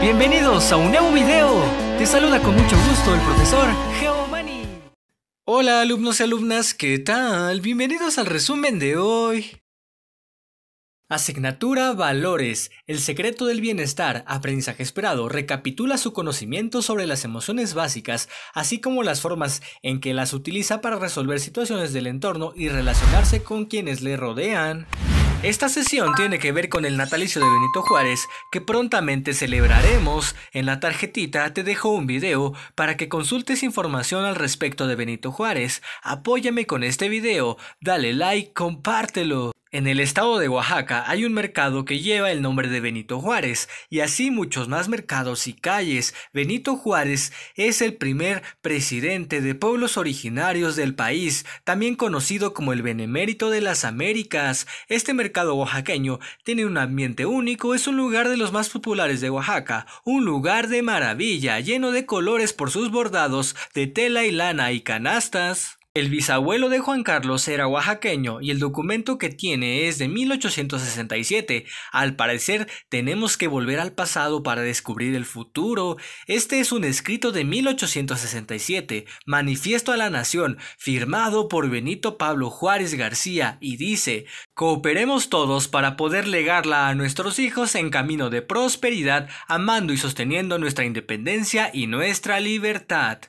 Bienvenidos a un nuevo video. Te saluda con mucho gusto el profesor Geomani. Hola alumnos y alumnas, ¿qué tal? Bienvenidos al resumen de hoy. Asignatura Valores, el secreto del bienestar, aprendizaje esperado, recapitula su conocimiento sobre las emociones básicas, así como las formas en que las utiliza para resolver situaciones del entorno y relacionarse con quienes le rodean. Esta sesión tiene que ver con el natalicio de Benito Juárez, que prontamente celebraremos. En la tarjetita te dejo un video para que consultes información al respecto de Benito Juárez. Apóyame con este video, dale like, compártelo. En el estado de Oaxaca hay un mercado que lleva el nombre de Benito Juárez y así muchos más mercados y calles. Benito Juárez es el primer presidente de pueblos originarios del país, también conocido como el Benemérito de las Américas. Este mercado oaxaqueño tiene un ambiente único, es un lugar de los más populares de Oaxaca, un lugar de maravilla, lleno de colores por sus bordados de tela y lana y canastas. El bisabuelo de Juan Carlos era oaxaqueño y el documento que tiene es de 1867. Al parecer tenemos que volver al pasado para descubrir el futuro. Este es un escrito de 1867, Manifiesto a la Nación, firmado por Benito Pablo Juárez García y dice, Cooperemos todos para poder legarla a nuestros hijos en camino de prosperidad, amando y sosteniendo nuestra independencia y nuestra libertad.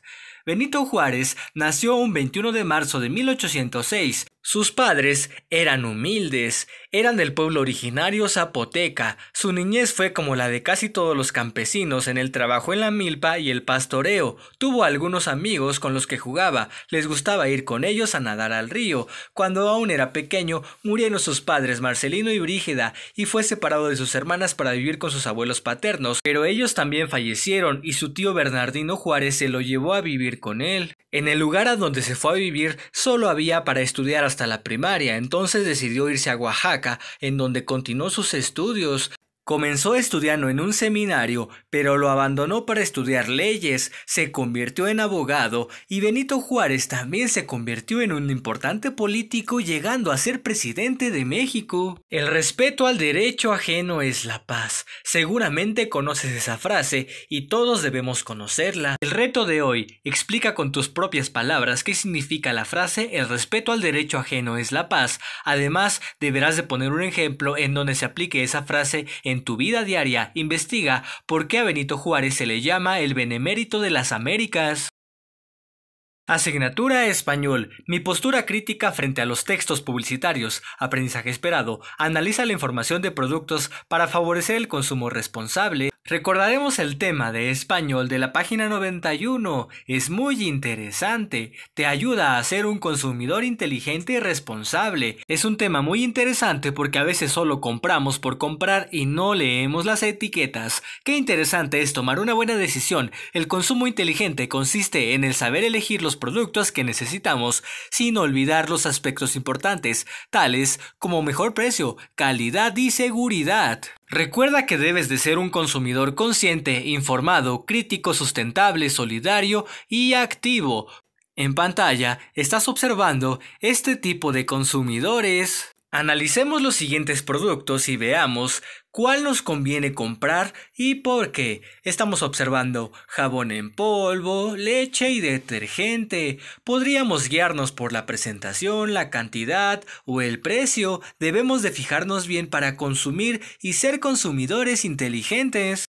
Benito Juárez nació un 21 de marzo de 1806 sus padres eran humildes, eran del pueblo originario zapoteca, su niñez fue como la de casi todos los campesinos en el trabajo en la milpa y el pastoreo, tuvo algunos amigos con los que jugaba, les gustaba ir con ellos a nadar al río, cuando aún era pequeño murieron sus padres Marcelino y Brígida y fue separado de sus hermanas para vivir con sus abuelos paternos, pero ellos también fallecieron y su tío Bernardino Juárez se lo llevó a vivir con él. En el lugar a donde se fue a vivir solo había para estudiar a hasta la primaria, entonces decidió irse a Oaxaca, en donde continuó sus estudios Comenzó estudiando en un seminario, pero lo abandonó para estudiar leyes, se convirtió en abogado y Benito Juárez también se convirtió en un importante político llegando a ser presidente de México. El respeto al derecho ajeno es la paz. Seguramente conoces esa frase y todos debemos conocerla. El reto de hoy, explica con tus propias palabras qué significa la frase el respeto al derecho ajeno es la paz. Además, deberás de poner un ejemplo en donde se aplique esa frase en tu vida diaria, investiga por qué a Benito Juárez se le llama el Benemérito de las Américas. Asignatura Español. Mi postura crítica frente a los textos publicitarios. Aprendizaje esperado. Analiza la información de productos para favorecer el consumo responsable. Recordaremos el tema de español de la página 91. Es muy interesante. Te ayuda a ser un consumidor inteligente y responsable. Es un tema muy interesante porque a veces solo compramos por comprar y no leemos las etiquetas. Qué interesante es tomar una buena decisión. El consumo inteligente consiste en el saber elegir los productos que necesitamos sin olvidar los aspectos importantes, tales como mejor precio, calidad y seguridad. Recuerda que debes de ser un consumidor consciente, informado, crítico, sustentable, solidario y activo. En pantalla estás observando este tipo de consumidores Analicemos los siguientes productos y veamos cuál nos conviene comprar y por qué. Estamos observando jabón en polvo, leche y detergente. Podríamos guiarnos por la presentación, la cantidad o el precio. Debemos de fijarnos bien para consumir y ser consumidores inteligentes.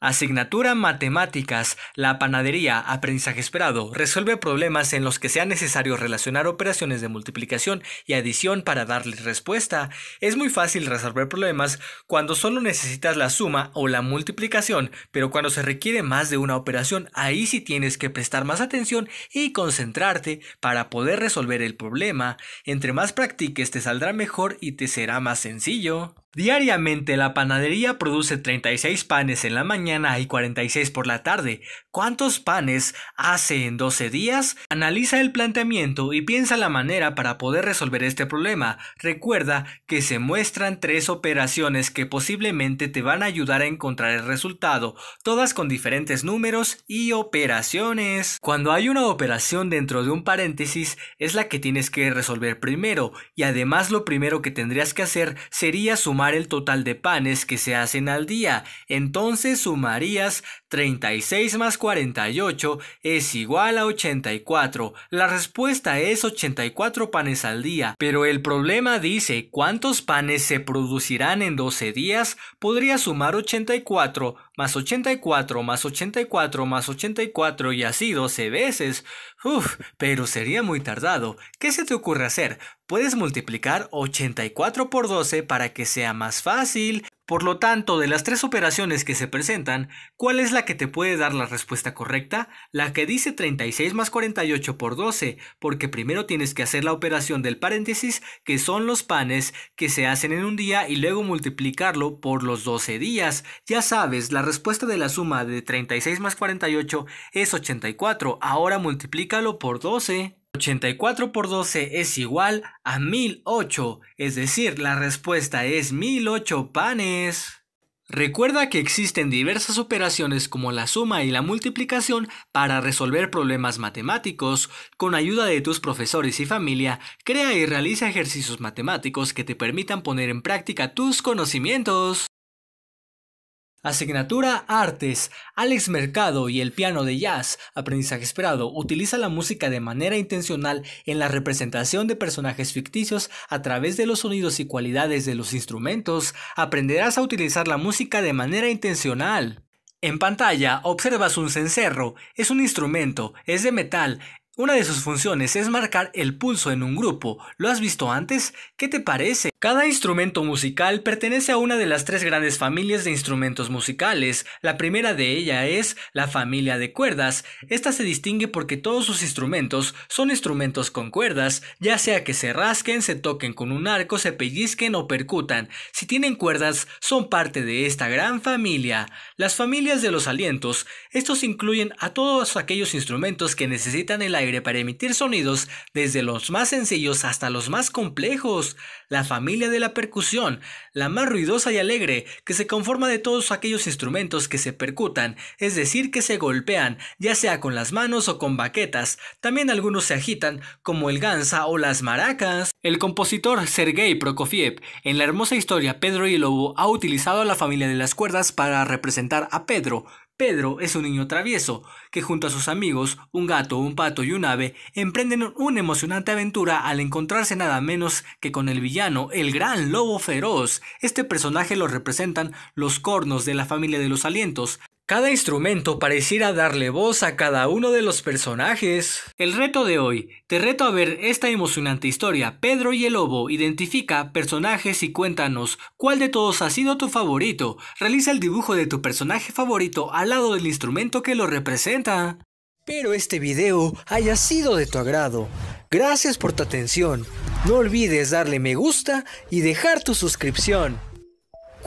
Asignatura Matemáticas. La panadería, aprendizaje esperado, resuelve problemas en los que sea necesario relacionar operaciones de multiplicación y adición para darle respuesta. Es muy fácil resolver problemas cuando solo necesitas la suma o la multiplicación, pero cuando se requiere más de una operación, ahí sí tienes que prestar más atención y concentrarte para poder resolver el problema. Entre más practiques te saldrá mejor y te será más sencillo. Diariamente la panadería produce 36 panes en la mañana y 46 por la tarde. ¿Cuántos panes hace en 12 días? Analiza el planteamiento y piensa la manera para poder resolver este problema. Recuerda que se muestran tres operaciones que posiblemente te van a ayudar a encontrar el resultado, todas con diferentes números y operaciones. Cuando hay una operación dentro de un paréntesis es la que tienes que resolver primero y además lo primero que tendrías que hacer sería sumar sumar el total de panes que se hacen al día. Entonces sumarías 36 más 48 es igual a 84. La respuesta es 84 panes al día. Pero el problema dice cuántos panes se producirán en 12 días. Podría sumar 84 más 84 más 84 más 84 y así 12 veces. Uf, pero sería muy tardado. ¿Qué se te ocurre hacer? Puedes multiplicar 84 por 12 para que sea más fácil. Por lo tanto, de las tres operaciones que se presentan, ¿cuál es la que te puede dar la respuesta correcta? La que dice 36 más 48 por 12, porque primero tienes que hacer la operación del paréntesis, que son los panes que se hacen en un día y luego multiplicarlo por los 12 días. Ya sabes, la respuesta de la suma de 36 más 48 es 84, ahora multiplícalo por 12. 84 por 12 es igual a 1008, es decir, la respuesta es 1008 panes. Recuerda que existen diversas operaciones como la suma y la multiplicación para resolver problemas matemáticos. Con ayuda de tus profesores y familia, crea y realiza ejercicios matemáticos que te permitan poner en práctica tus conocimientos. Asignatura Artes. Alex Mercado y el piano de jazz, aprendizaje esperado, utiliza la música de manera intencional en la representación de personajes ficticios a través de los sonidos y cualidades de los instrumentos. Aprenderás a utilizar la música de manera intencional. En pantalla observas un cencerro, es un instrumento, es de metal, una de sus funciones es marcar el pulso en un grupo. ¿Lo has visto antes? ¿Qué te parece? Cada instrumento musical pertenece a una de las tres grandes familias de instrumentos musicales. La primera de ella es la familia de cuerdas. Esta se distingue porque todos sus instrumentos son instrumentos con cuerdas, ya sea que se rasquen, se toquen con un arco, se pellizquen o percutan. Si tienen cuerdas, son parte de esta gran familia. Las familias de los alientos, estos incluyen a todos aquellos instrumentos que necesitan el aire para emitir sonidos desde los más sencillos hasta los más complejos. La familia de la percusión, la más ruidosa y alegre, que se conforma de todos aquellos instrumentos que se percutan, es decir, que se golpean, ya sea con las manos o con baquetas. También algunos se agitan, como el ganza o las maracas. El compositor Sergei Prokofiev, en la hermosa historia Pedro y Lobo, ha utilizado a la familia de las cuerdas para representar a Pedro, Pedro es un niño travieso, que junto a sus amigos, un gato, un pato y un ave, emprenden una emocionante aventura al encontrarse nada menos que con el villano, el gran lobo feroz. Este personaje lo representan los cornos de la familia de los alientos, cada instrumento pareciera darle voz a cada uno de los personajes. El reto de hoy. Te reto a ver esta emocionante historia. Pedro y el Lobo. Identifica personajes y cuéntanos cuál de todos ha sido tu favorito. Realiza el dibujo de tu personaje favorito al lado del instrumento que lo representa. Espero este video haya sido de tu agrado. Gracias por tu atención. No olvides darle me gusta y dejar tu suscripción.